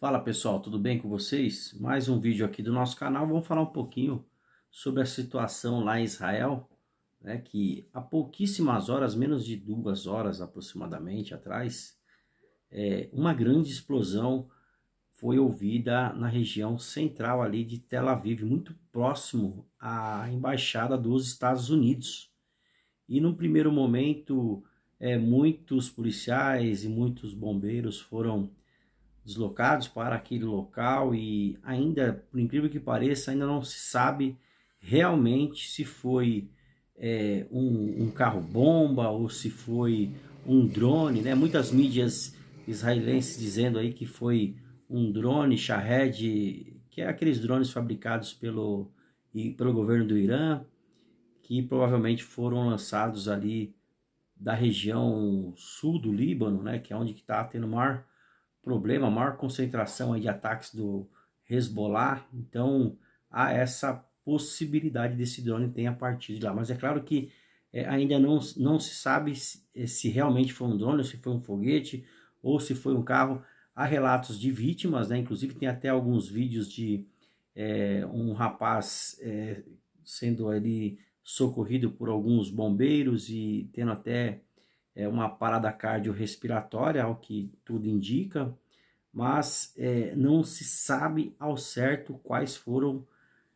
Fala pessoal, tudo bem com vocês? Mais um vídeo aqui do nosso canal. Vamos falar um pouquinho sobre a situação lá em Israel, né, que há pouquíssimas horas, menos de duas horas aproximadamente atrás, é, uma grande explosão foi ouvida na região central ali de Tel Aviv, muito próximo à embaixada dos Estados Unidos. E num primeiro momento, é, muitos policiais e muitos bombeiros foram deslocados para aquele local e ainda, por incrível que pareça, ainda não se sabe realmente se foi é, um, um carro-bomba ou se foi um drone, né? Muitas mídias israelenses dizendo aí que foi um drone Shahed, que é aqueles drones fabricados pelo, pelo governo do Irã, que provavelmente foram lançados ali da região sul do Líbano, né? Que é onde está tendo maior problema, maior concentração de ataques do Hezbollah. Então há essa possibilidade desse drone ter a partir de lá. Mas é claro que é, ainda não, não se sabe se, é, se, realmente foi um drone, se foi um foguete ou se foi um carro. Há relatos de vítimas, né? inclusive tem até alguns vídeos de é, um rapaz é, sendo ali socorrido por alguns bombeiros e tendo até é uma parada cardiorrespiratória, ao que tudo indica, mas é, não se sabe ao certo quais foram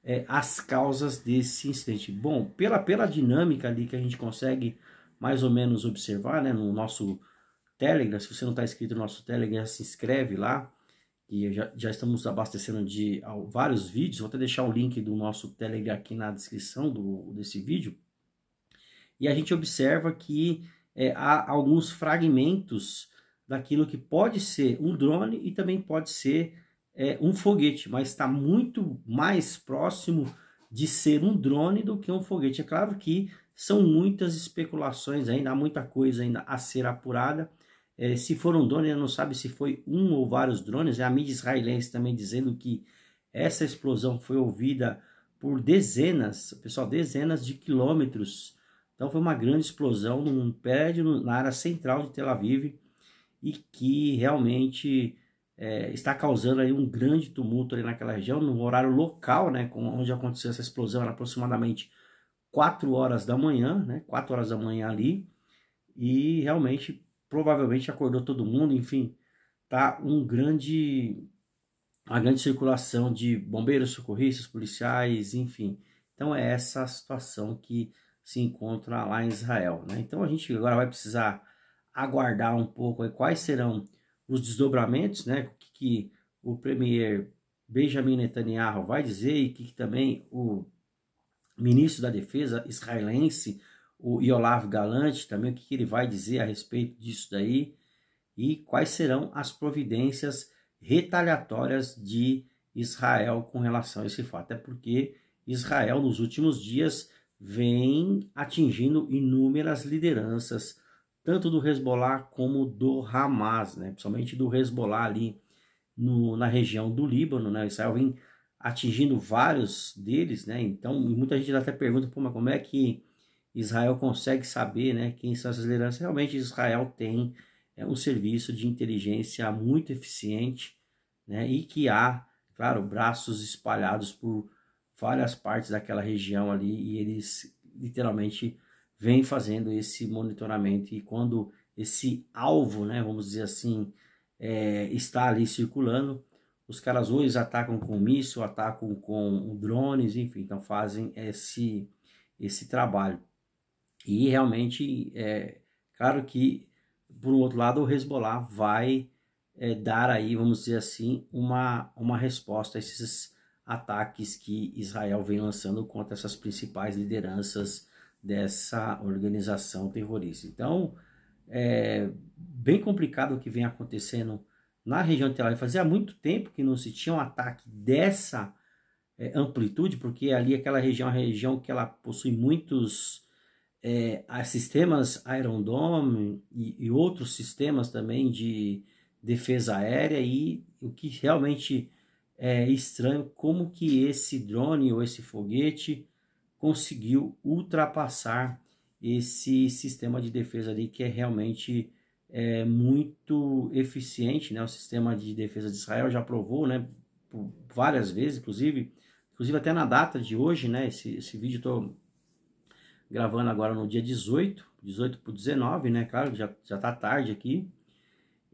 é, as causas desse incidente. Bom, pela, pela dinâmica ali que a gente consegue mais ou menos observar né, no nosso Telegram, se você não está inscrito no nosso Telegram, se inscreve lá, e já, já estamos abastecendo de ao, vários vídeos, vou até deixar o link do nosso Telegram aqui na descrição do, desse vídeo, e a gente observa que é, há alguns fragmentos daquilo que pode ser um drone e também pode ser é, um foguete, mas está muito mais próximo de ser um drone do que um foguete. É claro que são muitas especulações ainda, há muita coisa ainda a ser apurada. É, se for um drone, ainda não sabe se foi um ou vários drones. É a mídia israelense também dizendo que essa explosão foi ouvida por dezenas, pessoal, dezenas de quilômetros então foi uma grande explosão num prédio na área central de Tel Aviv e que realmente é, está causando aí um grande tumulto ali naquela região, no horário local, né, onde aconteceu essa explosão, era aproximadamente 4 horas da manhã, né, 4 horas da manhã ali, e realmente, provavelmente acordou todo mundo, enfim, tá um grande, uma grande circulação de bombeiros, socorristas, policiais, enfim. Então é essa a situação que se encontra lá em Israel. Né? Então a gente agora vai precisar aguardar um pouco quais serão os desdobramentos, né? o que, que o premier Benjamin Netanyahu vai dizer e que, que também o ministro da Defesa israelense, o Yolav Galante, também o que, que ele vai dizer a respeito disso daí e quais serão as providências retaliatórias de Israel com relação a esse fato. até porque Israel, nos últimos dias, vem atingindo inúmeras lideranças, tanto do Hezbollah como do Hamas, né? principalmente do Hezbollah ali no, na região do Líbano. Né? Israel vem atingindo vários deles, né? então muita gente até pergunta Pô, mas como é que Israel consegue saber né, quem são essas lideranças. Realmente, Israel tem é, um serviço de inteligência muito eficiente né, e que há, claro, braços espalhados por várias partes daquela região ali e eles literalmente vêm fazendo esse monitoramento. E quando esse alvo, né, vamos dizer assim, é, está ali circulando, os caras ou eles atacam com míssil, atacam com drones, enfim, então fazem esse, esse trabalho. E realmente, é claro que, por um outro lado, o Hezbollah vai é, dar aí, vamos dizer assim, uma, uma resposta a esses ataques que Israel vem lançando contra essas principais lideranças dessa organização terrorista. Então, é bem complicado o que vem acontecendo na região de Tel Aviv. Fazia muito tempo que não se tinha um ataque dessa é, amplitude, porque ali é aquela região é região que ela possui muitos é, sistemas Iron Dome e, e outros sistemas também de defesa aérea e o que realmente é estranho como que esse drone ou esse foguete conseguiu ultrapassar esse sistema de defesa ali que é realmente é, muito eficiente, né? O sistema de defesa de Israel já provou, né? várias vezes, inclusive, inclusive até na data de hoje, né? Esse, esse vídeo estou gravando agora no dia 18, 18 por 19, né? Claro, já já tá tarde aqui.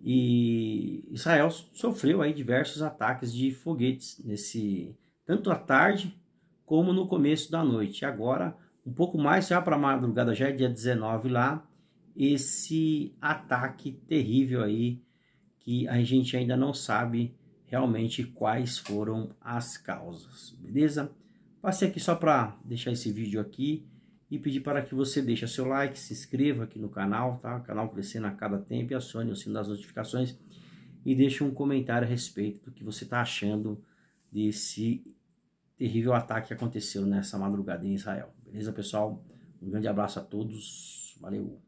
E Israel sofreu aí diversos ataques de foguetes nesse tanto à tarde como no começo da noite. Agora, um pouco mais já para madrugada, já é dia 19 lá, esse ataque terrível aí que a gente ainda não sabe realmente quais foram as causas, beleza? Passei aqui só para deixar esse vídeo aqui e pedir para que você deixe seu like, se inscreva aqui no canal, tá? O canal crescendo a cada tempo e acione o sino das notificações e deixe um comentário a respeito do que você está achando desse terrível ataque que aconteceu nessa madrugada em Israel. Beleza, pessoal? Um grande abraço a todos. Valeu!